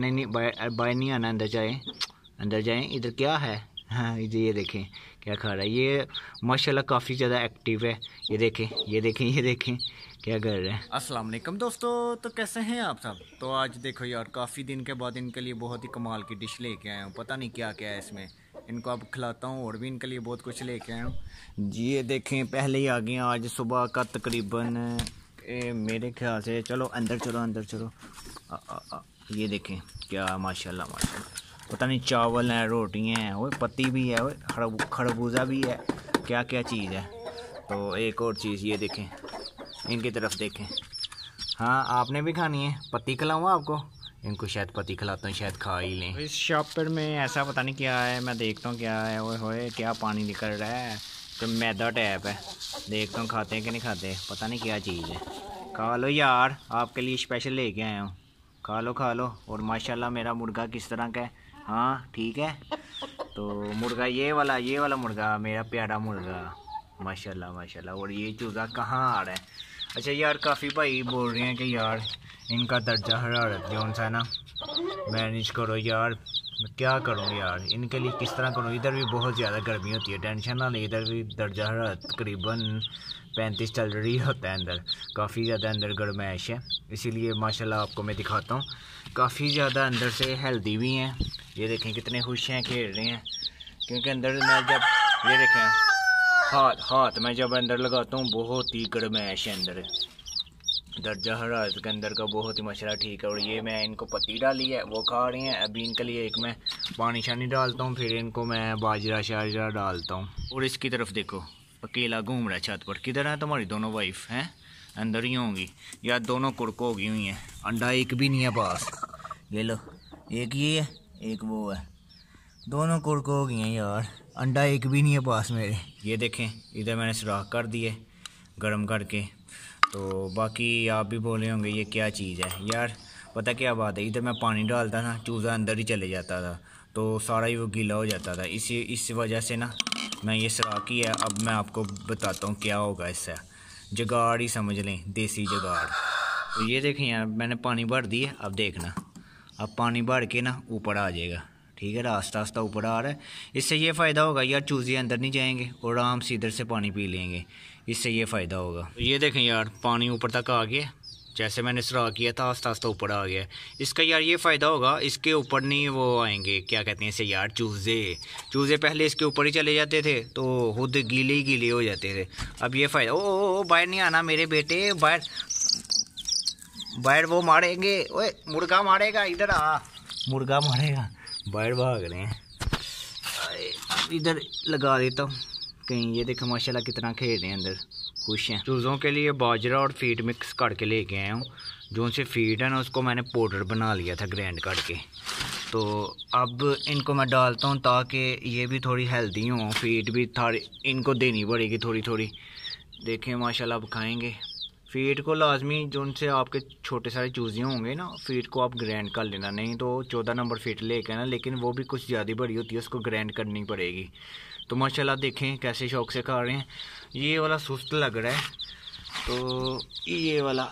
नहीं नहीं बाय नहीं आना अंदर जाएं अंदर जाएं इधर क्या है हाँ ये देखें क्या खा रहा है ये माशाल्लाह काफ़ी ज़्यादा एक्टिव है ये देखें ये देखें ये देखें क्या कर रहे हैं अस्सलाम वालेकुम दोस्तों तो कैसे हैं आप सब तो आज देखो यार काफ़ी दिन के बाद इनके लिए बहुत ही कमाल की डिश लेके आया हूँ पता नहीं क्या क्या है इसमें इनको अब खिलाता हूँ और भी इनके लिए बहुत कुछ लेके आया हूँ ये देखें पहले ही आ गए आज सुबह का तकरीबन मेरे ख्याल से चलो अंदर चलो अंदर चलो आ, आ, आ, ये देखें क्या माशाल्लाह माशाल्लाह पता नहीं चावल हैं रोटियाँ हैं वो पत्ती भी है और खरबूजा भी है क्या क्या चीज़ है तो एक और चीज़ ये देखें इनकी तरफ देखें हाँ आपने भी खानी है पत्ती खिलाऊँ आपको इनको शायद पत्ती खिलाता हूँ शायद खा ही लें इस शॉप पर मैं ऐसा पता नहीं क्या है मैं देखता हूँ क्या है वो हो क्या पानी निकल रहा है तो मैदा टैप है देखता हूँ खाते हैं कि नहीं खाते पता नहीं क्या चीज़ है खा लो यार आपके लिए स्पेशल लेके आया हूँ खा लो खा लो और माशाल्लाह मेरा मुर्गा किस तरह का है हाँ ठीक है तो मुर्गा ये वाला ये वाला मुर्गा मेरा प्यारा मुर्गा माशाल्लाह माशाल्लाह और ये चूज़ा कहाँ आ रहा है अच्छा यार काफ़ी भाई बोल रहे हैं कि यार इनका दर्जा हरारत जो सा ना मैनेज करो यार क्या करूँ यार इनके लिए किस तरह करूँ इधर भी बहुत ज़्यादा गर्मी होती है टेंशन ना ले इधर भी दर्जा हरारत करीबन पैंतीस चल रही होता है अंदर काफ़ी ज़्यादा अंदर गर्माइश है इसीलिए माशाल्लाह आपको मैं दिखाता हूँ काफ़ी ज़्यादा अंदर से हेल्दी भी हैं ये देखें कितने खुश हैं खेल रहे हैं क्योंकि अंदर मैं जब ये देखें हाथ हाथ मैं जब अंदर लगाता हूँ बहुत ही गर्माइश है अंदर दर्जा हराज के अंदर का बहुत ही मशरा ठीक है और ये मैं इनको पत्ती डाली है वो खा रही हैं अभी इनके लिए एक मैं पानी शानी डालता हूँ फिर इनको मैं बाजरा शाजरा डालता हूँ और इसकी तरफ देखो अकेला घूम रहा है छत पर किधर है तुम्हारी दोनों वाइफ हैं अंदर ही होंगी या दोनों कुड़क हो गई हुई हैं अंडा एक भी नहीं है पास ये लो एक ये है एक वो है दोनों कुड़क हो गई हैं यार अंडा एक भी नहीं है पास मेरे ये देखें इधर मैंने सुराख कर दिए गर्म करके तो बाकी आप भी बोले होंगे ये क्या चीज़ है यार पता क्या बात है इधर मैं पानी डालता ना चूज़ा अंदर ही चले जाता था तो सारा ही वो गीला हो जाता था इसी इस वजह से ना मैं ये सराकी है अब मैं आपको बताता हूँ क्या होगा इससे जगाड़ ही समझ लें देसी जगाड़ तो ये देखें यार मैंने पानी भर दी है अब देखना अब पानी भर के ना ऊपर आ जाएगा ठीक है रास्ता आस्ता ऊपर आ रहा है इससे ये फ़ायदा होगा यार चूजे अंदर नहीं जाएंगे और आराम से इधर से पानी पी लेंगे इससे ये फ़ायदा होगा तो ये देखें यार पानी ऊपर तक आ गया जैसे मैंने स्ट्रा किया था आस्ता आस्ता ऊपर आ गया इसका यार ये फ़ायदा होगा इसके ऊपर नहीं वो आएंगे क्या कहते हैं इसे यार चूज़े चूज़े पहले इसके ऊपर ही चले जाते थे तो खुद गीले ही गीले हो जाते थे अब ये फ़ायदा ओ, ओ, ओ बाहर नहीं आना मेरे बेटे बाहर बाहर वो मारेंगे ओए मुर्गा मारेगा इधर आ मुर्गा मारेगा बाहर भाग रहे हैं इधर लगा देता हूँ कहीं ये देखो माशाल्लाह कितना खेल रहे हैं अंदर खुश हैं चूज़ों के लिए बाजरा और फीड मिक्स करके के आया हूँ जो उनसे फीड है ना उसको मैंने पाउडर बना लिया था ग्रैंड करके तो अब इनको मैं डालता हूँ ताकि ये भी थोड़ी हेल्दी हों फीड भी थोड़ी इनको देनी पड़ेगी थोड़ी थोड़ी देखें माशाला अब खाएँगे फीड को लाजमी जो उनसे आपके छोटे सारे चूजे होंगे ना फीड को आप ग्रैंड कर लेना नहीं तो चौदह नंबर फीट लेके ना लेकिन वो भी कुछ ज़्यादा बड़ी होती है उसको ग्रैंड करनी पड़ेगी तो माशाल्लाह देखें कैसे शौक से खा रहे हैं ये वाला सुस्त लग रहा है तो ये वाला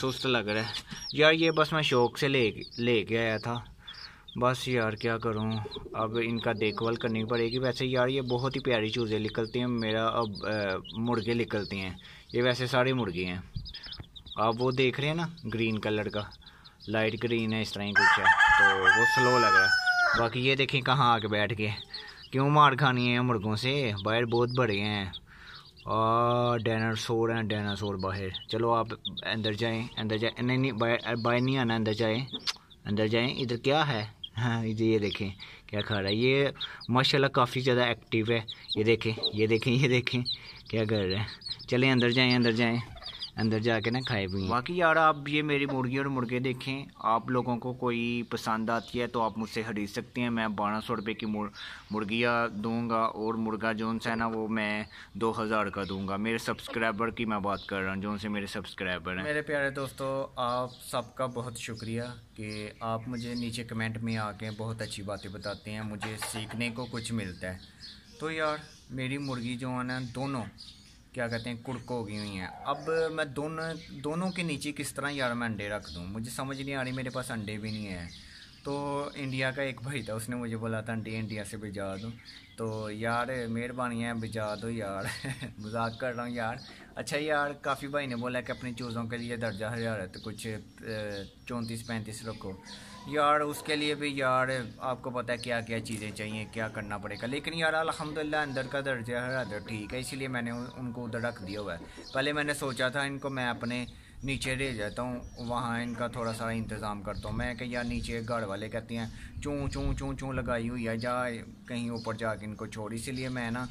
सुस्त लग रहा है यार ये बस मैं शौक से ले ले के आया था बस यार क्या करूं अब इनका देखभाल करनी पड़ेगी वैसे यार ये बहुत ही प्यारी चूज़ें निकलती हैं मेरा अब मुर्गे निकलती हैं ये वैसे सारे मुर्गे हैं आप वो देख रहे हैं ना ग्रीन कलर का लाइट ग्रीन है इस तरह ही कुछ है तो वो स्लो लग रहा है बाकी ये देखें कहाँ आके बैठ गए क्यों मार खानी है मुर्गों से बाहर बहुत बड़े हैं और डायनासोर हैं डायनासोर बाहर चलो आप अंदर जाएं अंदर जाएं नहीं नहीं बाहर बाहर नहीं आना अंदर जाएं अंदर जाएं इधर क्या है हाँ ये देखें क्या खा रहा है ये माशाल्लाह काफ़ी ज़्यादा एक्टिव है ये देखें ये देखें ये देखें क्या कर रहे हैं चलें अंदर जाएं अंदर जाएं अंदर जाके ना खाए भी बाकी यार आप ये मेरी मुर्गी और मुर्गे देखें आप लोगों को कोई पसंद आती है तो आप मुझसे खरीद सकते हैं मैं बारह सौ रुपये की मुर, मुर्गियाँ दूंगा और मुर्गा जो है ना वो मैं दो हज़ार का दूंगा मेरे सब्सक्राइबर की मैं बात कर रहा हूँ जो से मेरे सब्सक्राइबर हैं मेरे प्यारे दोस्तों आप सबका बहुत शुक्रिया कि आप मुझे नीचे कमेंट में आके बहुत अच्छी बातें बताते हैं मुझे सीखने को कुछ मिलता है तो यार मेरी मुर्गी जो है ना दोनों क्या कहते हैं कुड़को उगी हुई हैं अब मैं दोनों दोनों के नीचे किस तरह यार मैं अंडे रख दूँ मुझे समझ नहीं आ रही मेरे पास अंडे भी नहीं है तो इंडिया का एक भाई था उसने मुझे बोला था आंटी इंडिया से भिजा दो तो यार मेहरबानी है भिजा दो यार मजाक कर रहा हूँ यार अच्छा यार काफ़ी भाई ने बोला कि अपनी चूज़ों के लिए दर्जा तो कुछ चौंतीस पैंतीस रखो यार उसके लिए भी यार आपको पता है क्या क्या चीज़ें चाहिए क्या करना पड़ेगा लेकिन यार अलहमदिल्ला अंदर का दर्जा हजार तो ठीक है इसीलिए मैंने उनको उधर रख दिया हुआ है पहले मैंने सोचा था इनको मैं अपने नीचे ले जाता हूँ वहाँ इनका थोड़ा सा इंतज़ाम करता हूँ मैं कहीं यार नीचे घर वाले कहते हैं चूँ चूँ चूँ चूँ लगाई हुई है जा कहीं ऊपर जा कर इनको छोड़ इसीलिए मैं ना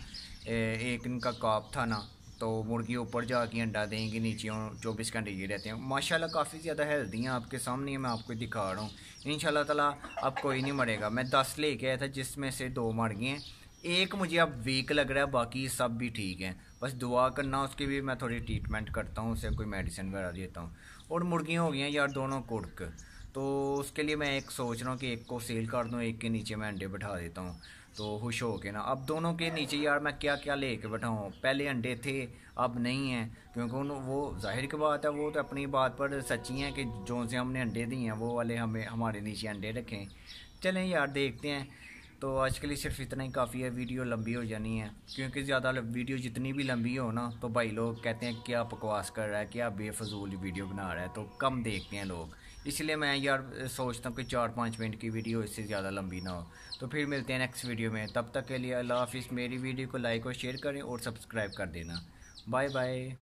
एक इनका काप था ना तो मुर्गी ऊपर जा के अंडा देंगी नीचे चौबीस घंटे ये रहते हैं माशाल्लाह काफ़ी ज़्यादा हेल्दी हैं आपके सामने मैं आपको दिखा रहा हूँ इन ताला अब कोई नहीं मरेगा मैं दस लेके आया था जिसमें से दो मर गए हैं एक मुझे अब वीक लग रहा है बाकी सब भी ठीक है बस दुआ करना उसकी भी मैं थोड़ी ट्रीटमेंट करता हूँ उसे कोई मेडिसिन वगैरह देता हूँ और मुर्गियाँ हो गई हैं यार दोनों कुड़क तो उसके लिए मैं एक सोच रहा हूँ कि एक को सेल कर दूँ एक के नीचे मैं अंडे बैठा देता हूँ तो खुश हो के ना अब दोनों के नीचे यार मैं क्या क्या ले कर बैठाऊँ पहले अंडे थे अब नहीं हैं क्योंकि उन वो जाहिर की बात है वो तो अपनी बात पर सच्ची हैं कि जो से हमने अंडे दिए हैं वो वाले हमें हमारे नीचे अंडे रखें चलें यार देखते हैं तो आज के लिए सिर्फ इतना ही काफ़ी है वीडियो लंबी हो जानी है क्योंकि ज़्यादा वीडियो जितनी भी लंबी हो ना तो भाई लोग कहते हैं क्या बकवास कर रहा है क्या बेफजूल वीडियो बना रहा है तो कम देखते हैं लोग इसलिए मैं यार सोचता हूँ कि चार पाँच मिनट की वीडियो इससे ज़्यादा लंबी ना हो तो फिर मिलते हैं नेक्स्ट वीडियो में तब तक के लिए अल्लाह हाफिज़ मेरी वीडियो को लाइक और शेयर करें और सब्सक्राइब कर देना बाय बाय